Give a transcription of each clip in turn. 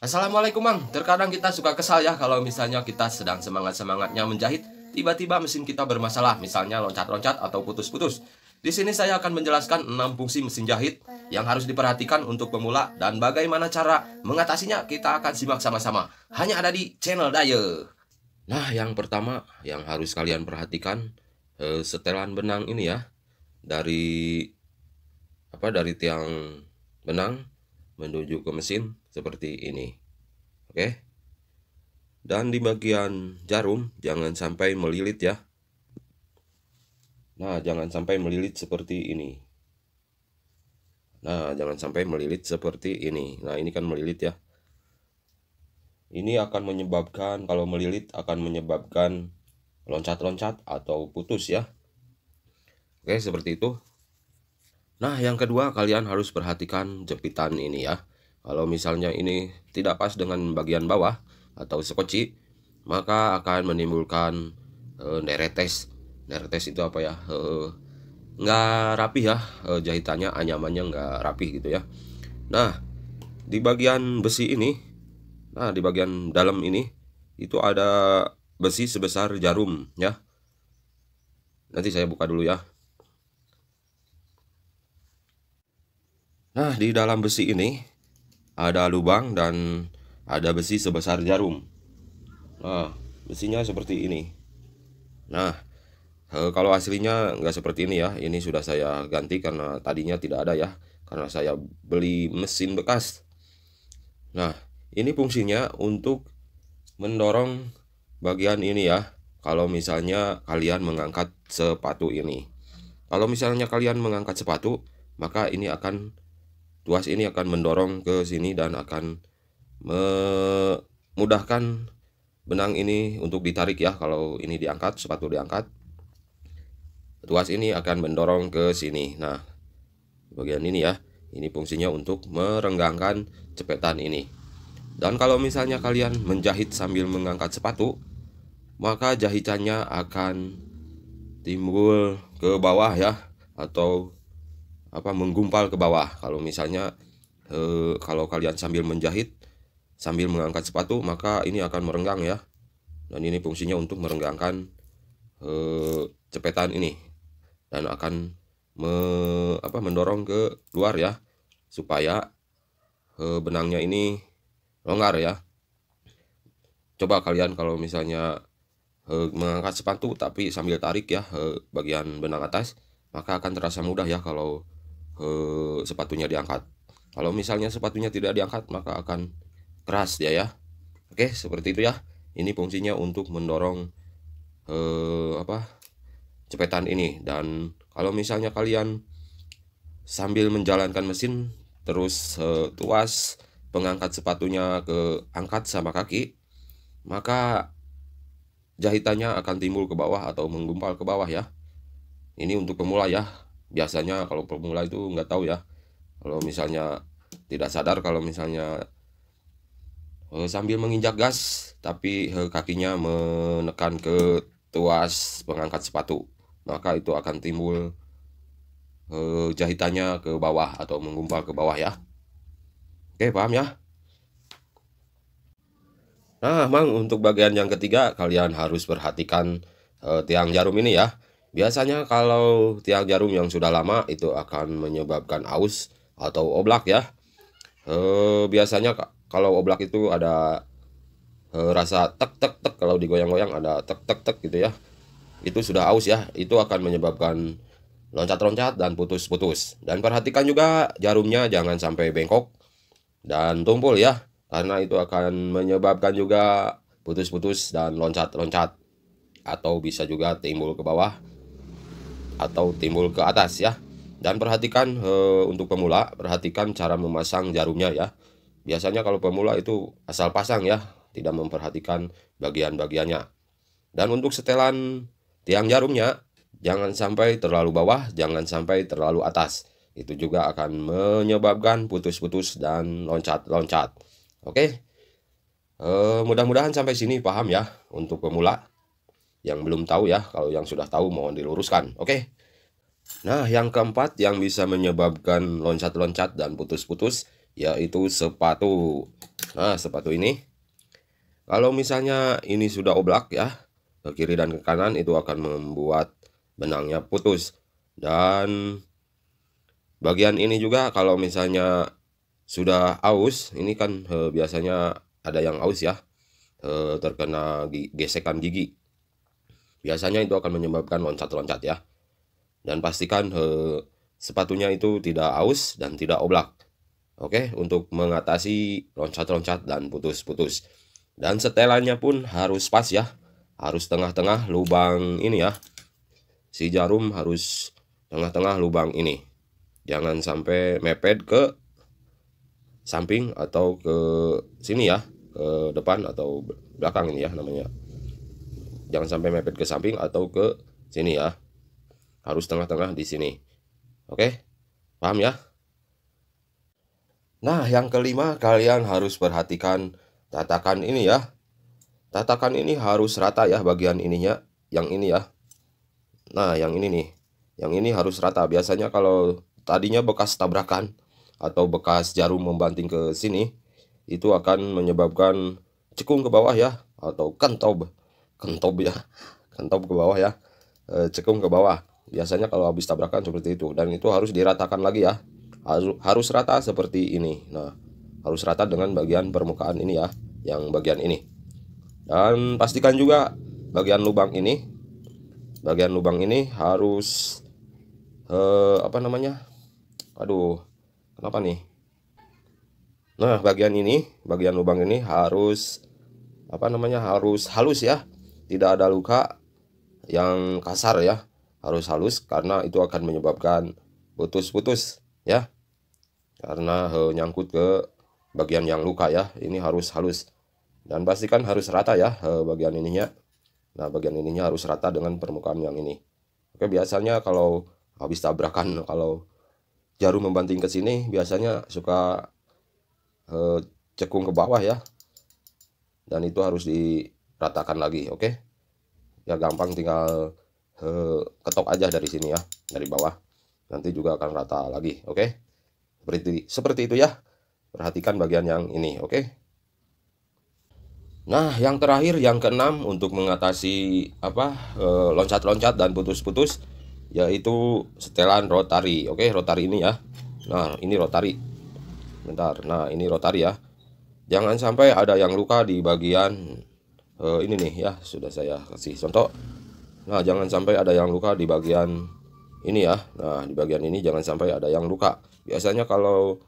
Assalamualaikum Mang. Terkadang kita suka kesal ya kalau misalnya kita sedang semangat-semangatnya menjahit, tiba-tiba mesin kita bermasalah, misalnya loncat-loncat atau putus-putus. Di sini saya akan menjelaskan 6 fungsi mesin jahit yang harus diperhatikan untuk pemula dan bagaimana cara mengatasinya kita akan simak sama-sama. Hanya ada di channel Daya. Nah, yang pertama yang harus kalian perhatikan eh, setelan benang ini ya. Dari apa dari tiang benang menuju ke mesin seperti ini. Oke. Dan di bagian jarum jangan sampai melilit ya. Nah, jangan sampai melilit seperti ini. Nah, jangan sampai melilit seperti ini. Nah, ini kan melilit ya. Ini akan menyebabkan kalau melilit akan menyebabkan loncat-loncat atau putus ya. Oke, seperti itu. Nah, yang kedua kalian harus perhatikan jepitan ini ya. Kalau misalnya ini tidak pas dengan bagian bawah atau sekoci maka akan menimbulkan e, neretes. Neretes itu apa ya? E, nggak rapi ya e, jahitannya, anyamannya nggak rapi gitu ya. Nah, di bagian besi ini, nah di bagian dalam ini itu ada besi sebesar jarum ya. Nanti saya buka dulu ya Nah, di dalam besi ini ada lubang dan ada besi sebesar jarum. Nah, besinya seperti ini. Nah, eh, kalau aslinya nggak seperti ini ya. Ini sudah saya ganti karena tadinya tidak ada ya. Karena saya beli mesin bekas. Nah, ini fungsinya untuk mendorong bagian ini ya. Kalau misalnya kalian mengangkat sepatu ini. Kalau misalnya kalian mengangkat sepatu, maka ini akan tuas ini akan mendorong ke sini dan akan memudahkan benang ini untuk ditarik ya kalau ini diangkat sepatu diangkat tuas ini akan mendorong ke sini nah bagian ini ya ini fungsinya untuk merenggangkan cepetan ini dan kalau misalnya kalian menjahit sambil mengangkat sepatu maka jahitannya akan timbul ke bawah ya atau apa menggumpal ke bawah kalau misalnya e, kalau kalian sambil menjahit sambil mengangkat sepatu maka ini akan merenggang ya dan ini fungsinya untuk merenggangkan e, cepetan ini dan akan me, apa mendorong ke luar ya supaya e, benangnya ini longgar ya coba kalian kalau misalnya e, mengangkat sepatu tapi sambil tarik ya e, bagian benang atas maka akan terasa mudah ya kalau eh, sepatunya diangkat. Kalau misalnya sepatunya tidak diangkat maka akan keras dia ya. Oke, seperti itu ya. Ini fungsinya untuk mendorong eh, apa? cepetan ini dan kalau misalnya kalian sambil menjalankan mesin terus eh, tuas pengangkat sepatunya ke angkat sama kaki maka jahitannya akan timbul ke bawah atau menggumpal ke bawah ya. Ini untuk pemula ya biasanya kalau pemula itu nggak tahu ya kalau misalnya tidak sadar kalau misalnya eh, sambil menginjak gas tapi eh, kakinya menekan ke tuas pengangkat sepatu maka itu akan timbul eh, jahitannya ke bawah atau menggumpal ke bawah ya oke paham ya nah mang untuk bagian yang ketiga kalian harus perhatikan eh, tiang jarum ini ya Biasanya kalau tiang jarum yang sudah lama itu akan menyebabkan aus atau oblak ya. E, biasanya kalau oblak itu ada e, rasa tek tek tek kalau digoyang-goyang ada tek tek tek gitu ya. Itu sudah aus ya. Itu akan menyebabkan loncat-loncat dan putus-putus. Dan perhatikan juga jarumnya jangan sampai bengkok dan tumpul ya. Karena itu akan menyebabkan juga putus-putus dan loncat-loncat atau bisa juga timbul ke bawah atau timbul ke atas ya. Dan perhatikan e, untuk pemula, perhatikan cara memasang jarumnya ya. Biasanya kalau pemula itu asal pasang ya, tidak memperhatikan bagian-bagiannya. Dan untuk setelan tiang jarumnya, jangan sampai terlalu bawah, jangan sampai terlalu atas. Itu juga akan menyebabkan putus-putus dan loncat-loncat. Oke, e, mudah-mudahan sampai sini paham ya untuk pemula. Yang belum tahu ya, kalau yang sudah tahu mohon diluruskan. Oke. Okay? Nah, yang keempat yang bisa menyebabkan loncat-loncat dan putus-putus yaitu sepatu. Nah, sepatu ini kalau misalnya ini sudah oblak ya, ke kiri dan ke kanan itu akan membuat benangnya putus. Dan bagian ini juga kalau misalnya sudah aus, ini kan he, eh, biasanya ada yang aus ya, he, eh, terkena gesekan gigi. Biasanya itu akan menyebabkan loncat-loncat ya. Dan pastikan he, sepatunya itu tidak aus dan tidak oblak. Oke, untuk mengatasi loncat-loncat dan putus-putus. Dan setelannya pun harus pas ya. Harus tengah-tengah lubang ini ya. Si jarum harus tengah-tengah lubang ini. Jangan sampai mepet ke samping atau ke sini ya, ke depan atau belakang ini ya namanya jangan sampai mepet ke samping atau ke sini ya harus tengah-tengah di sini oke paham ya nah yang kelima kalian harus perhatikan tatakan ini ya tatakan ini harus rata ya bagian ininya yang ini ya nah yang ini nih yang ini harus rata biasanya kalau tadinya bekas tabrakan atau bekas jarum membanting ke sini itu akan menyebabkan cekung ke bawah ya atau kentob kentop ya kentop ke bawah ya e, cekung ke bawah biasanya kalau habis tabrakan seperti itu dan itu harus diratakan lagi ya harus harus rata seperti ini nah harus rata dengan bagian permukaan ini ya yang bagian ini dan pastikan juga bagian lubang ini bagian lubang ini harus e, apa namanya aduh kenapa nih nah bagian ini bagian lubang ini harus apa namanya harus halus ya tidak ada luka yang kasar ya harus halus karena itu akan menyebabkan putus-putus ya karena he, nyangkut ke bagian yang luka ya ini harus halus dan pastikan harus rata ya he, bagian ininya nah bagian ininya harus rata dengan permukaan yang ini oke biasanya kalau habis tabrakan kalau jarum membanting ke sini biasanya suka he, cekung ke bawah ya dan itu harus di ratakan lagi oke okay? ya gampang tinggal eh, ketok aja dari sini ya dari bawah nanti juga akan rata lagi oke okay? seperti seperti itu ya perhatikan bagian yang ini oke okay? Nah, yang terakhir yang keenam untuk mengatasi apa eh, loncat-loncat dan putus-putus yaitu setelan rotari. Oke, rotari ini ya. Nah, ini rotari. Bentar. Nah, ini rotari ya. Jangan sampai ada yang luka di bagian uh, ini nih ya sudah saya kasih contoh nah jangan sampai ada yang luka di bagian ini ya nah di bagian ini jangan sampai ada yang luka biasanya kalau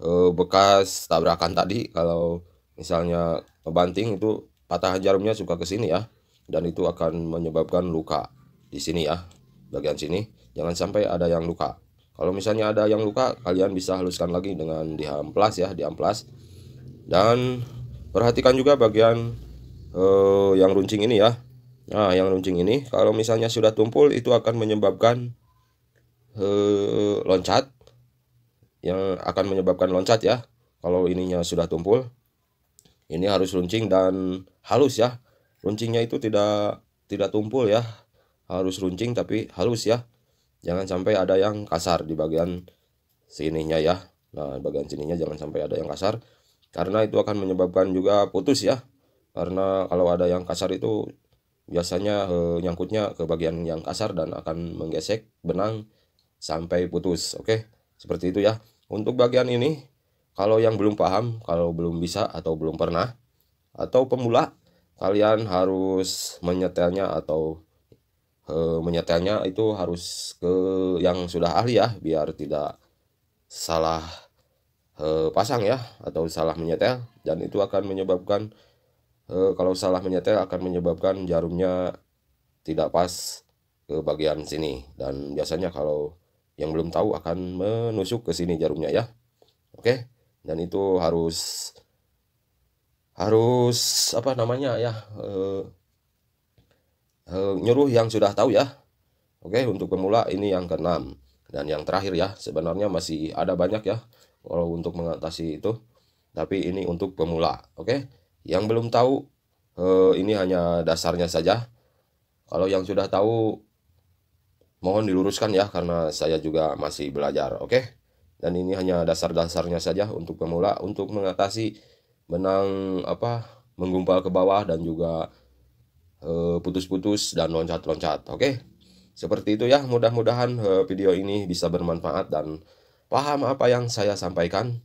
uh, bekas tabrakan tadi kalau misalnya banting itu patah jarumnya suka ke sini ya dan itu akan menyebabkan luka di sini ya bagian sini jangan sampai ada yang luka kalau misalnya ada yang luka kalian bisa haluskan lagi dengan di amplas ya di amplas dan perhatikan juga bagian uh, yang runcing ini ya nah yang runcing ini kalau misalnya sudah tumpul itu akan menyebabkan uh, loncat yang akan menyebabkan loncat ya kalau ininya sudah tumpul ini harus runcing dan halus ya runcingnya itu tidak tidak tumpul ya harus runcing tapi halus ya jangan sampai ada yang kasar di bagian sininya ya nah bagian sininya jangan sampai ada yang kasar karena itu akan menyebabkan juga putus ya karena kalau ada yang kasar itu biasanya eh, nyangkutnya ke bagian yang kasar dan akan menggesek benang sampai putus oke seperti itu ya untuk bagian ini kalau yang belum paham kalau belum bisa atau belum pernah atau pemula kalian harus menyetelnya atau e, menyetelnya itu harus ke yang sudah ahli ya biar tidak salah e, pasang ya atau salah menyetel dan itu akan menyebabkan Eh, kalau salah menyetel akan menyebabkan jarumnya tidak pas ke bagian sini dan biasanya kalau yang belum tahu akan menusuk ke sini jarumnya ya oke dan itu harus harus apa namanya ya e, e, nyuruh yang sudah tahu ya oke untuk pemula ini yang keenam dan yang terakhir ya sebenarnya masih ada banyak ya kalau untuk mengatasi itu tapi ini untuk pemula oke yang belum tahu eh, ini hanya dasarnya saja. Kalau yang sudah tahu mohon diluruskan ya karena saya juga masih belajar, oke? Dan ini hanya dasar-dasarnya saja untuk pemula untuk mengatasi benang apa menggumpal ke bawah dan juga eh, putus-putus dan loncat-loncat, oke? Seperti itu ya, mudah-mudahan eh, video ini bisa bermanfaat dan paham apa yang saya sampaikan.